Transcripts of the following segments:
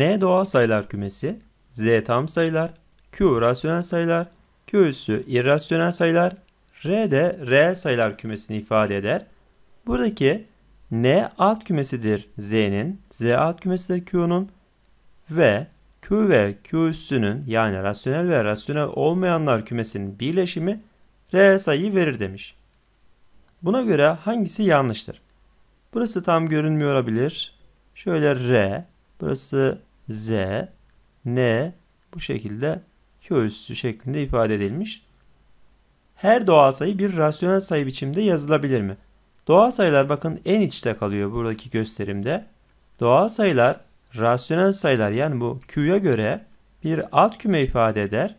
N doğal sayılar kümesi, Z tam sayılar, Q rasyonel sayılar, Q üssü irrasyonel sayılar, R de reel sayılar kümesini ifade eder. Buradaki N alt kümesidir Z'nin, Z alt kümesidir Q'nun ve Q ve Q üssünün yani rasyonel ve rasyonel olmayanlar kümesinin birleşimi R sayıyı verir demiş. Buna göre hangisi yanlıştır? Burası tam görünmüyor olabilir. Şöyle R, burası Z, N bu şekilde köğüsü şeklinde ifade edilmiş. Her doğal sayı bir rasyonel sayı biçimde yazılabilir mi? Doğal sayılar bakın en içte kalıyor buradaki gösterimde. Doğal sayılar rasyonel sayılar yani bu Q'ya göre bir alt küme ifade eder.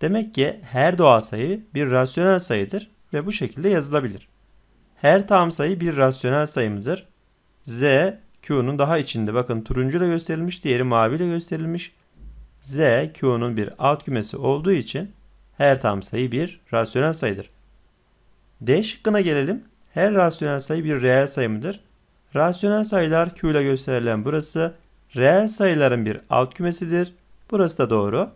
Demek ki her doğal sayı bir rasyonel sayıdır ve bu şekilde yazılabilir. Her tam sayı bir rasyonel sayı Z Q'nun daha içinde bakın turuncuyla gösterilmiş, diğeri maviyle gösterilmiş. Z Q'nun bir alt kümesi olduğu için her tam sayı bir rasyonel sayıdır. D şıkkına gelelim. Her rasyonel sayı bir reel sayı mıdır? Rasyonel sayılar Q ile gösterilen burası reel sayıların bir alt kümesidir. Burası da doğru.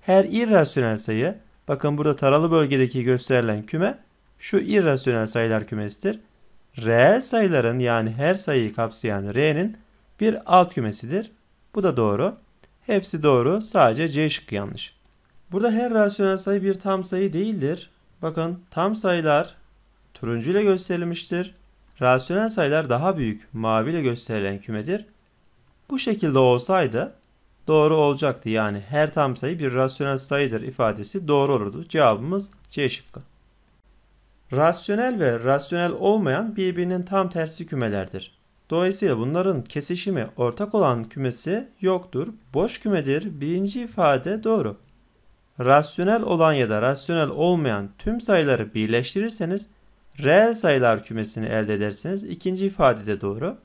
Her irrasyonel sayı bakın burada taralı bölgedeki gösterilen küme şu irrasyonel sayılar kümesidir reel sayıların yani her sayıyı kapsayan R'nin bir alt kümesidir. Bu da doğru. Hepsi doğru. Sadece C şıkkı yanlış. Burada her rasyonel sayı bir tam sayı değildir. Bakın tam sayılar turuncu ile gösterilmiştir. Rasyonel sayılar daha büyük mavi ile gösterilen kümedir. Bu şekilde olsaydı doğru olacaktı. Yani her tam sayı bir rasyonel sayıdır ifadesi doğru olurdu. Cevabımız C şıkkı. Rasyonel ve rasyonel olmayan birbirinin tam tersi kümelerdir. Dolayısıyla bunların kesişimi ortak olan kümesi yoktur, boş kümedir. Birinci ifade doğru. Rasyonel olan ya da rasyonel olmayan tüm sayıları birleştirirseniz reel sayılar kümesini elde edersiniz. İkinci ifade de doğru.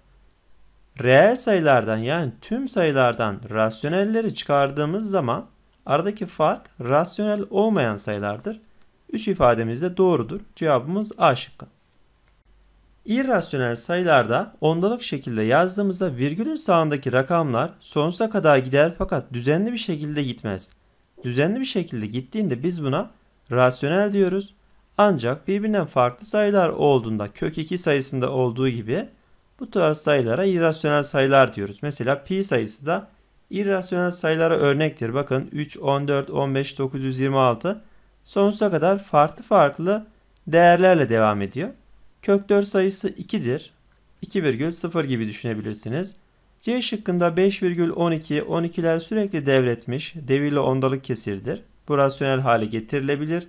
Reel sayılardan yani tüm sayılardan rasyonelleri çıkardığımız zaman aradaki fark rasyonel olmayan sayılardır. 3 ifademiz de doğrudur. Cevabımız A şıkkı. İrrasyonel sayılarda ondalık şekilde yazdığımızda virgülün sağındaki rakamlar sonsuza kadar gider fakat düzenli bir şekilde gitmez. Düzenli bir şekilde gittiğinde biz buna rasyonel diyoruz. Ancak birbirinden farklı sayılar olduğunda kök 2 sayısında olduğu gibi bu tarz sayılara irrasyonel sayılar diyoruz. Mesela pi sayısı da irrasyonel sayılara örnektir. Bakın 3, 14, 15, 926 sonsuza kadar farklı farklı değerlerle devam ediyor. Kök 4 sayısı 2'dir. 2,0 gibi düşünebilirsiniz. C şıkkında 5,12, 12'ler sürekli devretmiş, devirle ondalık kesirdir. Bu rasyonel hale getirilebilir.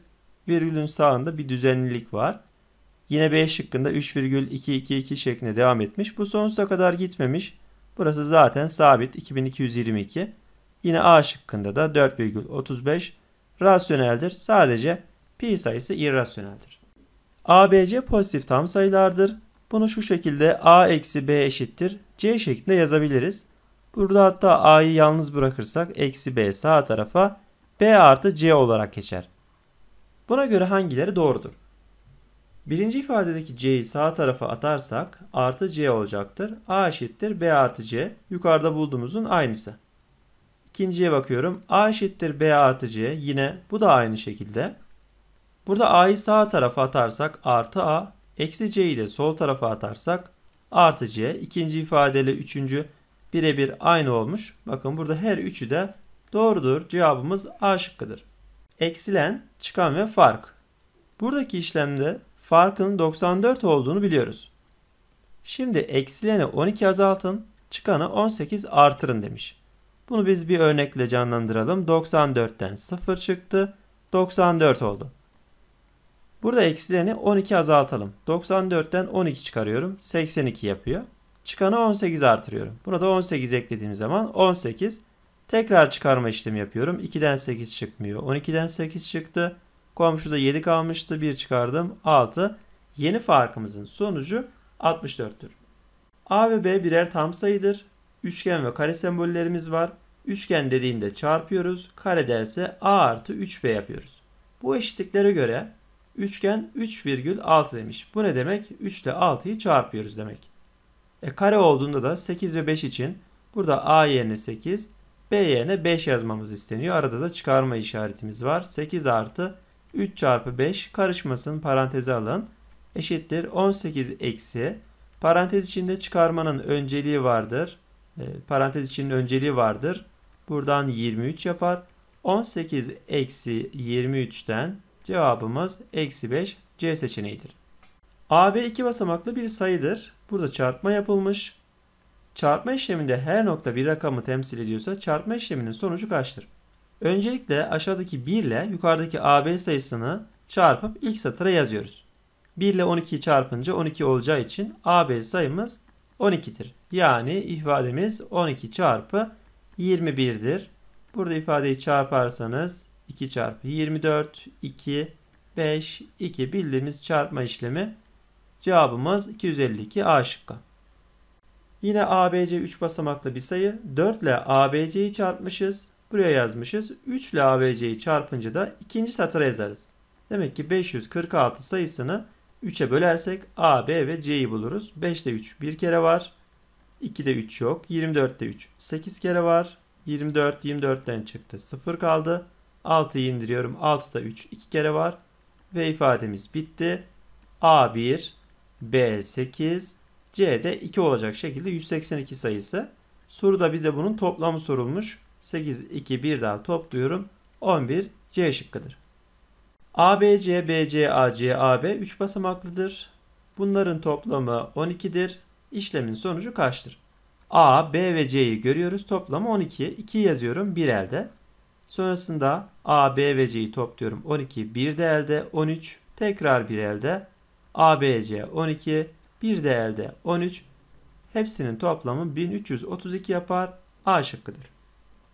Virgülün sağında bir düzenlilik var. Yine B şıkkında 3,222 şeklinde devam etmiş. Bu sonsuza kadar gitmemiş. Burası zaten sabit 2222. Yine A şıkkında da 4,35 rasyoneldir. Sadece pi sayısı irrasyoneldir. ABC pozitif tam sayılardır. Bunu şu şekilde a eksi b eşittir c şeklinde yazabiliriz. Burada hatta a'yı yalnız bırakırsak eksi b sağ tarafa b artı c olarak geçer. Buna göre hangileri doğrudur? Birinci ifadedeki c'yi sağ tarafa atarsak artı c olacaktır. a eşittir b artı c yukarıda bulduğumuzun aynısı. İkinciye bakıyorum. A eşittir B artı C. Yine bu da aynı şekilde. Burada A'yı sağ tarafa atarsak artı A. Eksi C'yi de sol tarafa atarsak artı C. İkinci ifadeyle üçüncü birebir aynı olmuş. Bakın burada her üçü de doğrudur. Cevabımız A şıkkıdır. Eksilen, çıkan ve fark. Buradaki işlemde farkın 94 olduğunu biliyoruz. Şimdi eksilene 12 azaltın, çıkanı 18 artırın demiş. Bunu biz bir örnekle canlandıralım. 94'ten 0 çıktı. 94 oldu. Burada eksileni 12 azaltalım. 94'ten 12 çıkarıyorum. 82 yapıyor. Çıkanı 18 artırıyorum. Burada 18 eklediğim zaman 18. Tekrar çıkarma işlemi yapıyorum. 2'den 8 çıkmıyor. 12'den 8 çıktı. Komşuda 7 kalmıştı. 1 çıkardım. 6. Yeni farkımızın sonucu 64'tür. A ve B birer tam sayıdır üçgen ve kare sembollerimiz var. Üçgen dediğinde çarpıyoruz. Kare derse a artı 3b yapıyoruz. Bu eşitliklere göre üçgen 3,6 demiş. Bu ne demek? 3 ile 6'yı çarpıyoruz demek. E kare olduğunda da 8 ve 5 için burada a yerine 8, b yerine 5 yazmamız isteniyor. Arada da çıkarma işaretimiz var. 8 artı 3 çarpı 5 karışmasın paranteze alın. Eşittir 18 eksi parantez içinde çıkarmanın önceliği vardır. E, parantez içinin önceliği vardır. Buradan 23 yapar. 18 eksi 23'ten cevabımız eksi 5 C seçeneğidir. AB iki basamaklı bir sayıdır. Burada çarpma yapılmış. Çarpma işleminde her nokta bir rakamı temsil ediyorsa çarpma işleminin sonucu kaçtır? Öncelikle aşağıdaki 1 ile yukarıdaki AB sayısını çarpıp ilk satıra yazıyoruz. 1 ile 12'yi çarpınca 12 olacağı için AB sayımız 12'dir. Yani ifademiz 12 çarpı 21'dir. Burada ifadeyi çarparsanız 2 çarpı 24, 2, 5, 2 bildiğimiz çarpma işlemi cevabımız 252 A şıkkı. Yine ABC 3 basamaklı bir sayı. 4 ile ABC'yi çarpmışız. Buraya yazmışız. 3 ile ABC'yi çarpınca da ikinci satıra yazarız. Demek ki 546 sayısını 3'e bölersek A, B ve C'yi buluruz. 5'te 3 bir kere var. 2'de 3 yok. 24'te 3. 8 kere var. 24 24'ten çıktı. 0 kaldı. 6'yı indiriyorum. 6'da 3 2 kere var. Ve ifademiz bitti. A1, B8, C'de 2 olacak şekilde 182 sayısı. Soruda bize bunun toplamı sorulmuş. 8, 2, 1 daha topluyorum. 11 C şıkkıdır. ABC, BC, A, B 3 basamaklıdır. Bunların toplamı 12'dir. İşlemin sonucu kaçtır? A, B ve C'yi görüyoruz. Toplamı 12. 2 yazıyorum 1 elde. Sonrasında A, B ve C'yi topluyorum. 12 1 de elde. 13 tekrar 1 elde. A, B, C 12 1 de elde. 13 hepsinin toplamı 1332 yapar. A şıkkıdır.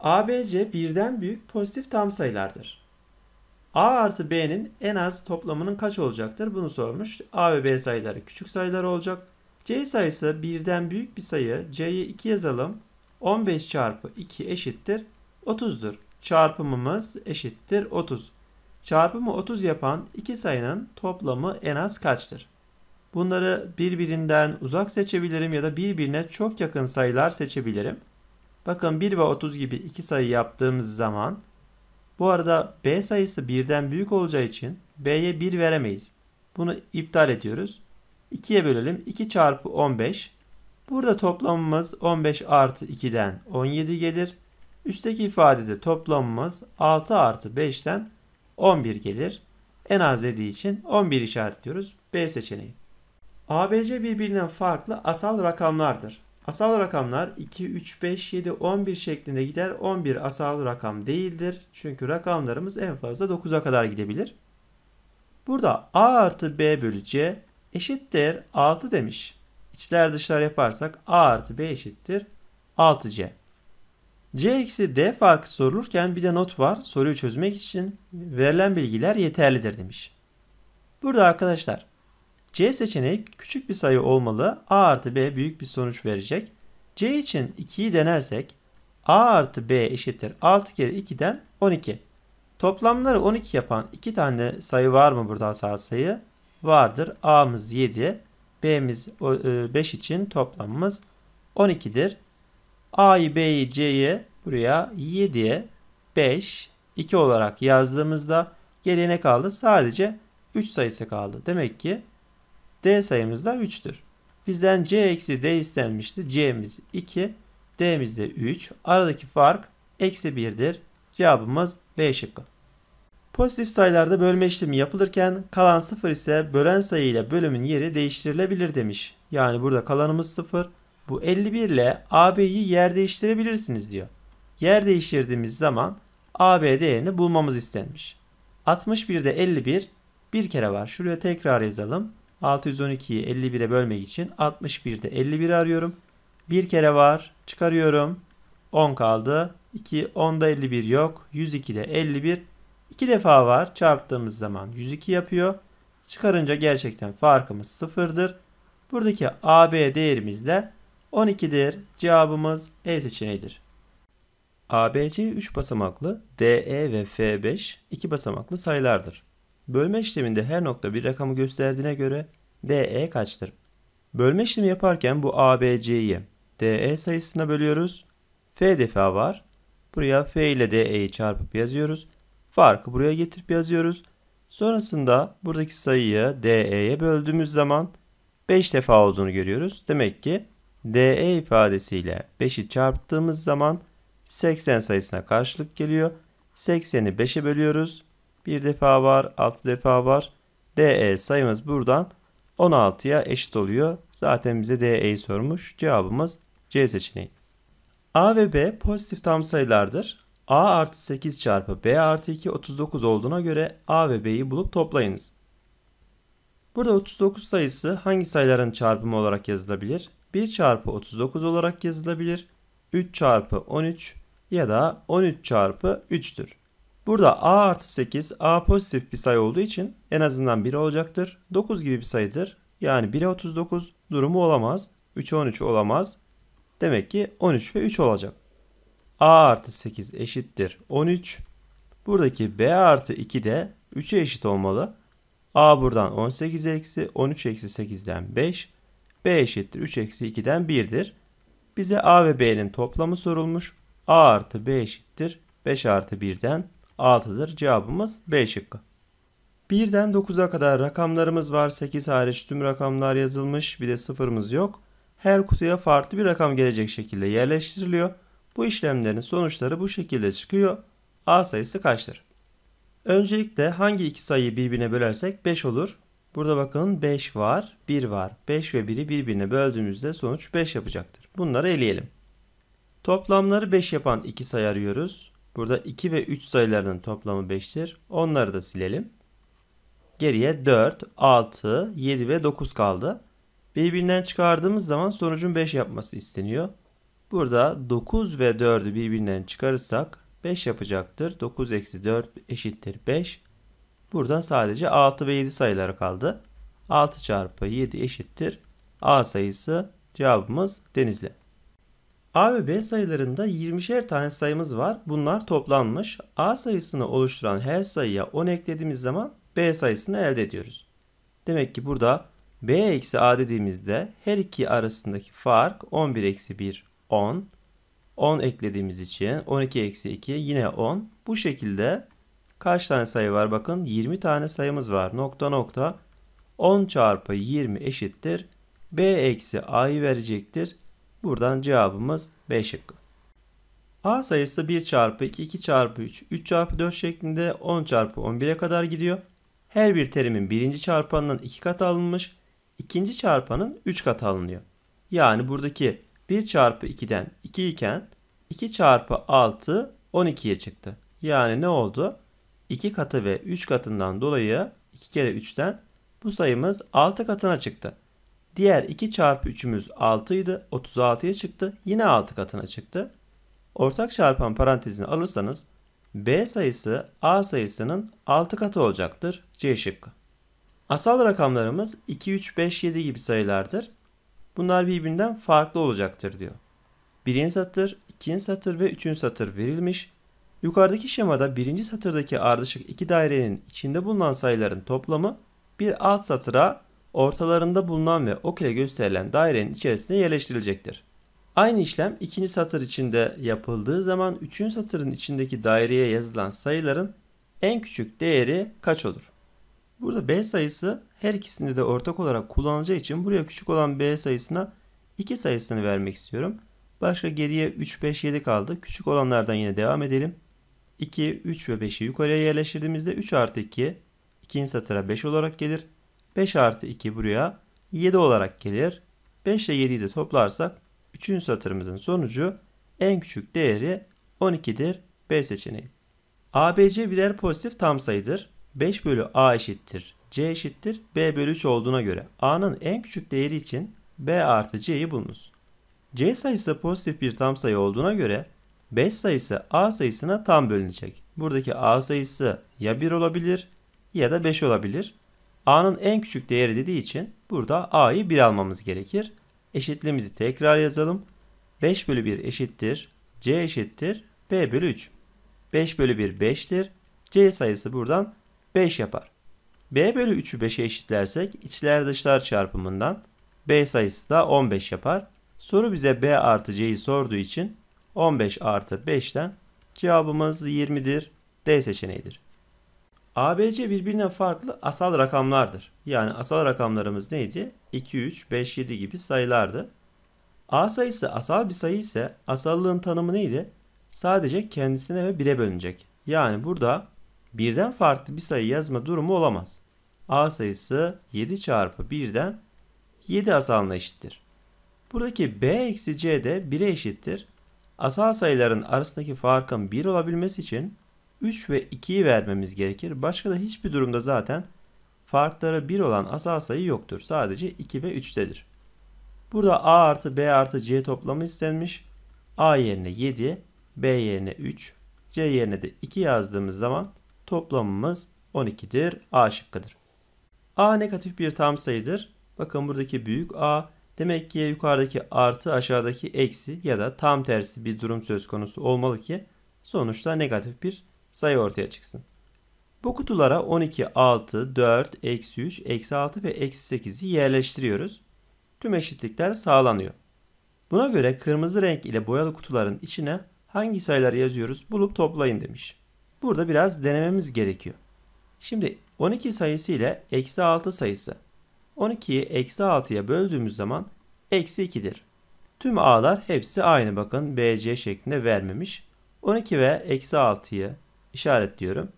A, B, C birden büyük pozitif tam sayılardır. A artı B'nin en az toplamının kaç olacaktır? Bunu sormuş. A ve B sayıları küçük sayılar olacak. C sayısı birden büyük bir sayı. C'ye 2 yazalım. 15 çarpı 2 eşittir 30'dur. Çarpımımız eşittir 30. Çarpımı 30 yapan iki sayının toplamı en az kaçtır? Bunları birbirinden uzak seçebilirim ya da birbirine çok yakın sayılar seçebilirim. Bakın 1 ve 30 gibi iki sayı yaptığımız zaman bu arada B sayısı birden büyük olacağı için B'ye 1 veremeyiz. Bunu iptal ediyoruz. 2'ye bölelim. 2 çarpı 15. Burada toplamımız 15 artı 2'den 17 gelir. Üstteki ifadede toplamımız 6 artı 5'ten 11 gelir. En az dediği için 11 işaretliyoruz. B seçeneği. ABC birbirinden farklı asal rakamlardır. Asal rakamlar 2, 3, 5, 7, 11 şeklinde gider. 11 asal rakam değildir. Çünkü rakamlarımız en fazla 9'a kadar gidebilir. Burada A artı B bölü C eşittir 6 demiş. İçler dışlar yaparsak A artı B eşittir 6C. C eksi D farkı sorulurken bir de not var. Soruyu çözmek için verilen bilgiler yeterlidir demiş. Burada arkadaşlar C seçeneği küçük bir sayı olmalı. A artı B büyük bir sonuç verecek. C için 2'yi denersek A artı B eşittir 6 kere 2'den 12. Toplamları 12 yapan 2 tane sayı var mı burada asal sayı? vardır. A'mız 7, B'miz 5 e, için toplamımız 12'dir. A'yı, B'yi, C'yi buraya 7'ye 5, 2 olarak yazdığımızda geriye ne kaldı? Sadece 3 sayısı kaldı. Demek ki D sayımız da 3'tür. Bizden C eksi D istenmişti. C'miz 2, D'miz de 3. Aradaki fark eksi 1'dir. Cevabımız B şıkkı. Pozitif sayılarda bölme işlemi yapılırken kalan 0 ise bölen sayı ile bölümün yeri değiştirilebilir demiş. Yani burada kalanımız 0. Bu 51 ile AB'yi yer değiştirebilirsiniz diyor. Yer değiştirdiğimiz zaman AB değerini bulmamız istenmiş. 61'de 51 bir kere var. Şuraya tekrar yazalım. 612'yi 51'e bölmek için 61'de 51'i arıyorum. Bir kere var. Çıkarıyorum. 10 kaldı. 2 10'da 51 yok. 102'de 51 2 defa var. Çarptığımız zaman 102 yapıyor. Çıkarınca gerçekten farkımız sıfırdır. Buradaki AB değerimiz de 12'dir. Cevabımız E seçeneğidir. ABC 3 basamaklı, DE ve F5 2 basamaklı sayılardır. Bölme işleminde her nokta bir rakamı gösterdiğine göre DE kaçtır? Bölme işlemi yaparken bu ABC'yi DE sayısına bölüyoruz. F defa var. Buraya F ile DE'yi çarpıp yazıyoruz. Farkı buraya getirip yazıyoruz. Sonrasında buradaki sayıyı DE'ye böldüğümüz zaman 5 defa olduğunu görüyoruz. Demek ki DE ifadesiyle 5'i çarptığımız zaman 80 sayısına karşılık geliyor. 80'i 5'e bölüyoruz. 1 defa var, 6 defa var. DE sayımız buradan 16'ya eşit oluyor. Zaten bize DE'yi sormuş. Cevabımız C seçeneği. A ve B pozitif tam sayılardır a artı 8 çarpı b artı 2 39 olduğuna göre a ve b'yi bulup toplayınız. Burada 39 sayısı hangi sayıların çarpımı olarak yazılabilir? 1 çarpı 39 olarak yazılabilir. 3 çarpı 13 ya da 13 çarpı 3'tür. Burada a artı 8 a pozitif bir sayı olduğu için en azından 1 olacaktır. 9 gibi bir sayıdır. Yani 1'e 39 durumu olamaz. 3'e 13 olamaz. Demek ki 13 ve 3 olacak a artı 8 eşittir 13. Buradaki b artı 2 de 3'e eşit olmalı. a buradan 18 eksi 13 eksi 8'den 5. b eşittir 3 eksi 2'den 1'dir. Bize a ve b'nin toplamı sorulmuş. a artı b eşittir 5 artı 1'den 6'dır. Cevabımız b şıkkı. 1'den 9'a kadar rakamlarımız var. 8 hariç tüm rakamlar yazılmış. Bir de sıfırımız yok. Her kutuya farklı bir rakam gelecek şekilde yerleştiriliyor. Bu işlemlerin sonuçları bu şekilde çıkıyor. A sayısı kaçtır? Öncelikle hangi iki sayıyı birbirine bölersek 5 olur. Burada bakın 5 var, 1 var. 5 ve 1'i birbirine böldüğümüzde sonuç 5 yapacaktır. Bunları eleyelim. Toplamları 5 yapan iki sayı arıyoruz. Burada 2 ve 3 sayılarının toplamı 5'tir. Onları da silelim. Geriye 4, 6, 7 ve 9 kaldı. Birbirinden çıkardığımız zaman sonucun 5 yapması isteniyor. Burada 9 ve 4'ü birbirinden çıkarırsak 5 yapacaktır. 9 eksi 4 eşittir 5. Burada sadece 6 ve 7 sayıları kaldı. 6 çarpı 7 eşittir. A sayısı cevabımız Denizli. A ve B sayılarında 20'şer tane sayımız var. Bunlar toplanmış. A sayısını oluşturan her sayıya 10 eklediğimiz zaman B sayısını elde ediyoruz. Demek ki burada B eksi A dediğimizde her iki arasındaki fark 11 eksi 1 10. 10 eklediğimiz için 12 eksi 2 yine 10. Bu şekilde kaç tane sayı var? Bakın 20 tane sayımız var. Nokta nokta 10 çarpı 20 eşittir. B eksi A'yı verecektir. Buradan cevabımız B şıkkı. A sayısı 1 çarpı 2, 2 çarpı 3, 3 çarpı 4 şeklinde 10 çarpı 11'e kadar gidiyor. Her bir terimin birinci çarpanının 2 kat alınmış, ikinci çarpanın 3 kat alınıyor. Yani buradaki 1 çarpı 2'den 2 iken 2 çarpı 6 12'ye çıktı. Yani ne oldu? 2 katı ve 3 katından dolayı 2 kere 3'ten bu sayımız 6 katına çıktı. Diğer 2 çarpı 3'ümüz 6 idi. 36'ya çıktı. Yine 6 katına çıktı. Ortak çarpan parantezini alırsanız B sayısı A sayısının 6 katı olacaktır. C şıkkı. Asal rakamlarımız 2, 3, 5, 7 gibi sayılardır. Bunlar birbirinden farklı olacaktır diyor. Birinci satır, ikinci satır ve üçüncü satır verilmiş. Yukarıdaki şemada birinci satırdaki ardışık iki dairenin içinde bulunan sayıların toplamı bir alt satıra ortalarında bulunan ve ok ile gösterilen dairenin içerisine yerleştirilecektir. Aynı işlem ikinci satır içinde yapıldığı zaman üçüncü satırın içindeki daireye yazılan sayıların en küçük değeri kaç olur? Burada B sayısı her ikisinde de ortak olarak kullanılacağı için buraya küçük olan B sayısına 2 sayısını vermek istiyorum. Başka geriye 3, 5, 7 kaldı. Küçük olanlardan yine devam edelim. 2, 3 ve 5'i yukarıya yerleştirdiğimizde 3 artı 2 ikinci satıra 5 olarak gelir. 5 artı 2 buraya 7 olarak gelir. 5 ile 7'yi de toplarsak 3. satırımızın sonucu en küçük değeri 12'dir. B seçeneği. ABC birer pozitif tam sayıdır. 5 bölü a eşittir c eşittir b bölü 3 olduğuna göre a'nın en küçük değeri için b artı c'yi bulunuz. c sayısı pozitif bir tam sayı olduğuna göre 5 sayısı a sayısına tam bölünecek. Buradaki a sayısı ya 1 olabilir ya da 5 olabilir. a'nın en küçük değeri dediği için burada a'yı 1 almamız gerekir. Eşitliğimizi tekrar yazalım. 5 bölü 1 eşittir c eşittir b bölü 3. 5 bölü 1 5'tir. c sayısı buradan 5 yapar. B bölü 3'ü 5'e eşitlersek içler dışlar çarpımından B sayısı da 15 yapar. Soru bize B artı C'yi sorduğu için 15 artı 5'ten cevabımız 20'dir. D seçeneğidir. C birbirine farklı asal rakamlardır. Yani asal rakamlarımız neydi? 2, 3, 5, 7 gibi sayılardı. A sayısı asal bir sayı ise asallığın tanımı neydi? Sadece kendisine ve 1'e bölünecek. Yani burada birden farklı bir sayı yazma durumu olamaz. A sayısı 7 çarpı 1'den 7 asalına eşittir. Buradaki B eksi C de 1'e eşittir. Asal sayıların arasındaki farkın 1 olabilmesi için 3 ve 2'yi vermemiz gerekir. Başka da hiçbir durumda zaten farkları 1 olan asal sayı yoktur. Sadece 2 ve 3'tedir. Burada A artı B artı C toplamı istenmiş. A yerine 7, B yerine 3, C yerine de 2 yazdığımız zaman Toplamımız 12'dir. A şıkkıdır. A negatif bir tam sayıdır. Bakın buradaki büyük A demek ki yukarıdaki artı aşağıdaki eksi ya da tam tersi bir durum söz konusu olmalı ki sonuçta negatif bir sayı ortaya çıksın. Bu kutulara 12, 6, 4, eksi 3, eksi 6 ve eksi 8'i yerleştiriyoruz. Tüm eşitlikler sağlanıyor. Buna göre kırmızı renk ile boyalı kutuların içine hangi sayıları yazıyoruz bulup toplayın demiş. Burada biraz denememiz gerekiyor. Şimdi 12 sayısı ile eksi 6 sayısı. 12'yi eksi 6'ya böldüğümüz zaman eksi 2'dir. Tüm a'lar hepsi aynı bakın bc şeklinde vermemiş. 12 ve eksi 6'yı işaretliyorum.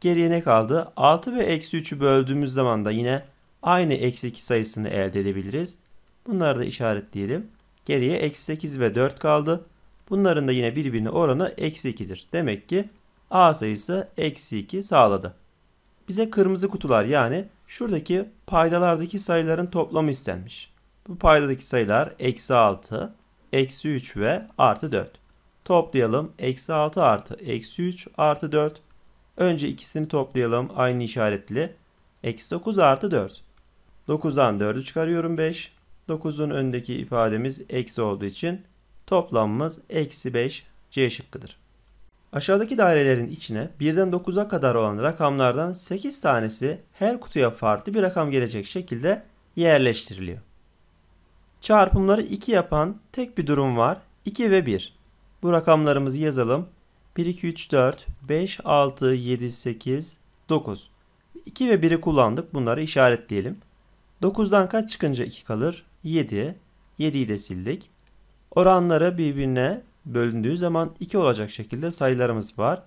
Geriye ne kaldı? 6 ve eksi 3'ü böldüğümüz zaman da yine aynı eksi 2 sayısını elde edebiliriz. Bunları da işaretleyelim. Geriye eksi 8 ve 4 kaldı. Bunların da yine birbirine oranı eksi 2'dir. Demek ki A sayısı eksi 2 sağladı. Bize kırmızı kutular yani şuradaki paydalardaki sayıların toplamı istenmiş. Bu paydadaki sayılar eksi 6, eksi 3 ve artı 4. Toplayalım. Eksi 6 artı eksi 3 artı 4. Önce ikisini toplayalım aynı işaretli. Eksi 9 artı 4. 9'dan 4'ü çıkarıyorum 5. 9'un önündeki ifademiz eksi olduğu için toplamımız eksi 5 C şıkkıdır. Aşağıdaki dairelerin içine 1'den 9'a kadar olan rakamlardan 8 tanesi her kutuya farklı bir rakam gelecek şekilde yerleştiriliyor. Çarpımları 2 yapan tek bir durum var. 2 ve 1. Bu rakamlarımızı yazalım. 1, 2, 3, 4, 5, 6, 7, 8, 9. 2 ve 1'i kullandık. Bunları işaretleyelim. 9'dan kaç çıkınca 2 kalır? 7. 7'yi de sildik. Oranları birbirine bölündüğü zaman 2 olacak şekilde sayılarımız var.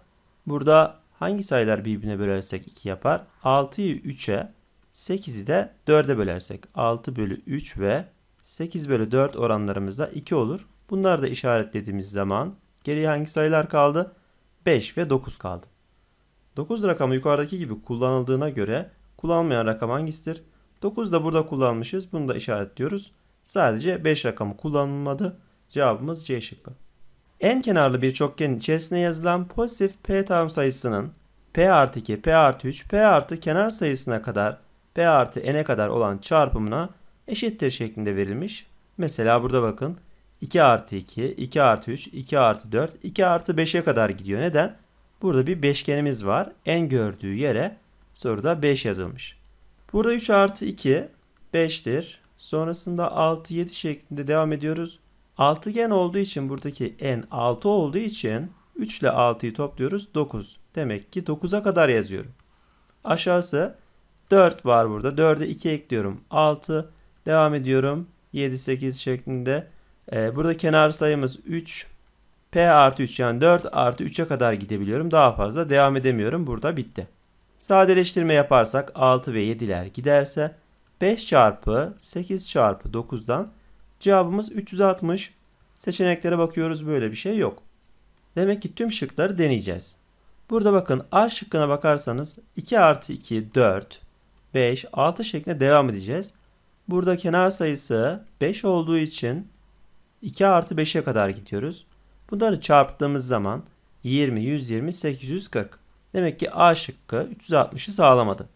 Burada hangi sayılar birbirine bölersek 2 yapar? 6'yı 3'e, 8'i de 4'e bölersek 6 bölü 3 ve 8 bölü 4 oranlarımızda 2 olur. Bunları da işaretlediğimiz zaman geriye hangi sayılar kaldı? 5 ve 9 kaldı. 9 rakamı yukarıdaki gibi kullanıldığına göre kullanmayan rakam hangisidir? 9 da burada kullanmışız. Bunu da işaretliyoruz. Sadece 5 rakamı kullanılmadı. Cevabımız C şıkkı. En kenarlı bir çokgenin içerisine yazılan pozitif p tam sayısının p artı 2, p artı 3, p artı kenar sayısına kadar p artı n'e kadar olan çarpımına eşittir şeklinde verilmiş. Mesela burada bakın 2 artı 2, 2 artı 3, 2 artı 4, 2 artı 5'e kadar gidiyor. Neden? Burada bir beşgenimiz var. En gördüğü yere soruda 5 yazılmış. Burada 3 artı 2 5'tir. Sonrasında 6, 7 şeklinde devam ediyoruz. Altıgen olduğu için buradaki n 6 olduğu için 3 ile 6'yı topluyoruz 9. Demek ki 9'a kadar yazıyorum. Aşağısı 4 var burada. 4'e 2 ekliyorum. 6 devam ediyorum. 7 8 şeklinde. Ee, burada kenar sayımız 3. P artı 3 yani 4 artı 3'e kadar gidebiliyorum. Daha fazla devam edemiyorum. Burada bitti. Sadeleştirme yaparsak 6 ve 7'ler giderse 5 çarpı 8 çarpı 9'dan Cevabımız 360. Seçeneklere bakıyoruz böyle bir şey yok. Demek ki tüm şıkları deneyeceğiz. Burada bakın A şıkkına bakarsanız 2 artı 2 4 5 6 şeklinde devam edeceğiz. Burada kenar sayısı 5 olduğu için 2 artı 5'e kadar gidiyoruz. Bunları çarptığımız zaman 20, 120, 840. Demek ki A şıkkı 360'ı sağlamadı.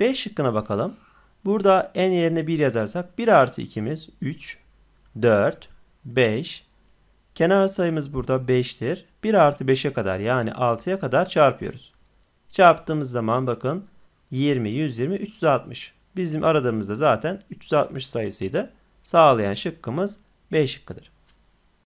B şıkkına bakalım. Burada n yerine 1 yazarsak 1 artı 2'miz 3. 4, 5. Kenar sayımız burada 5'tir. 1 artı 5'e kadar yani 6'ya kadar çarpıyoruz. Çarptığımız zaman bakın 20, 120, 360. Bizim aradığımızda zaten 360 sayısıydı. Sağlayan şıkkımız B şıkkıdır.